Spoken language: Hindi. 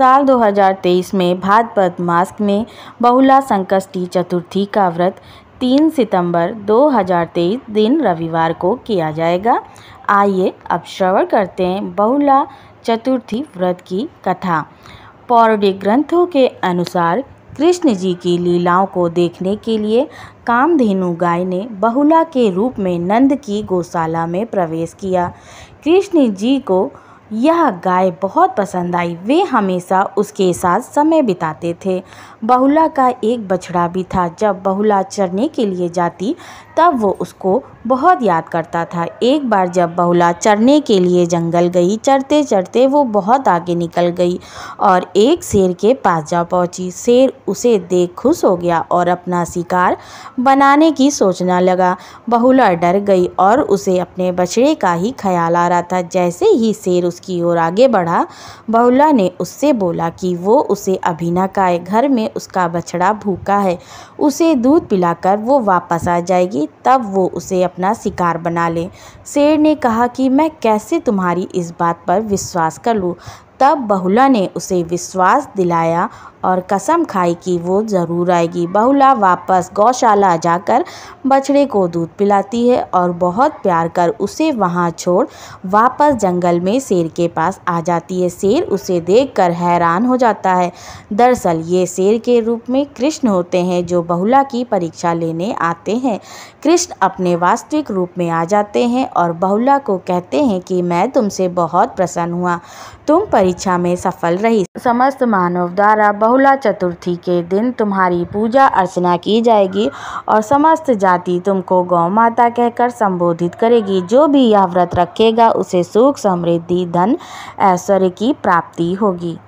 साल 2023 में भाद्रपद मास में बहुला संकष्टी चतुर्थी का व्रत 3 सितंबर 2023 दिन रविवार को किया जाएगा आइए अब श्रवण करते हैं बहुला चतुर्थी व्रत की कथा पौराणिक ग्रंथों के अनुसार कृष्ण जी की लीलाओं को देखने के लिए कामधेनु गाय ने बहुला के रूप में नंद की गौशाला में प्रवेश किया कृष्ण जी को यह गाय बहुत पसंद आई वे हमेशा उसके साथ समय बिताते थे बहुला का एक बछड़ा भी था जब बहुला चरने के लिए जाती तब वो उसको बहुत याद करता था एक बार जब बहुला चरने के लिए जंगल गई चढ़ते चढ़ते वो बहुत आगे निकल गई और एक शेर के पास जा पहुंची शेर उसे देख खुश हो गया और अपना शिकार बनाने की सोचना लगा बहुला डर गई और उसे अपने बछड़े का ही ख्याल आ रहा था जैसे ही शेर उसकी ओर आगे बढ़ा बहुला ने उससे बोला कि वो उसे अभी ना खाए घर में उसका बछड़ा भूखा है उसे दूध पिलाकर वो वापस आ जाएगी तब वो उसे अपना शिकार बना ले शेर ने कहा कि मैं कैसे तुम्हारी इस बात पर विश्वास कर लूँ तब बहुला ने उसे विश्वास दिलाया और कसम खाई कि वो ज़रूर आएगी बहुला वापस गौशाला जाकर बछड़े को दूध पिलाती है और बहुत प्यार कर उसे वहाँ छोड़ वापस जंगल में शेर के पास आ जाती है शेर उसे देखकर हैरान हो जाता है दरअसल ये शेर के रूप में कृष्ण होते हैं जो बहुला की परीक्षा लेने आते हैं कृष्ण अपने वास्तविक रूप में आ जाते हैं और बहुला को कहते हैं कि मैं तुमसे बहुत प्रसन्न हुआ तुम परी परीक्षा में सफल रही समस्त मानव द्वारा बहुला चतुर्थी के दिन तुम्हारी पूजा अर्चना की जाएगी और समस्त जाति तुमको गौ माता कहकर संबोधित करेगी जो भी यह व्रत रखेगा उसे सुख समृद्धि धन ऐश्वर्य की प्राप्ति होगी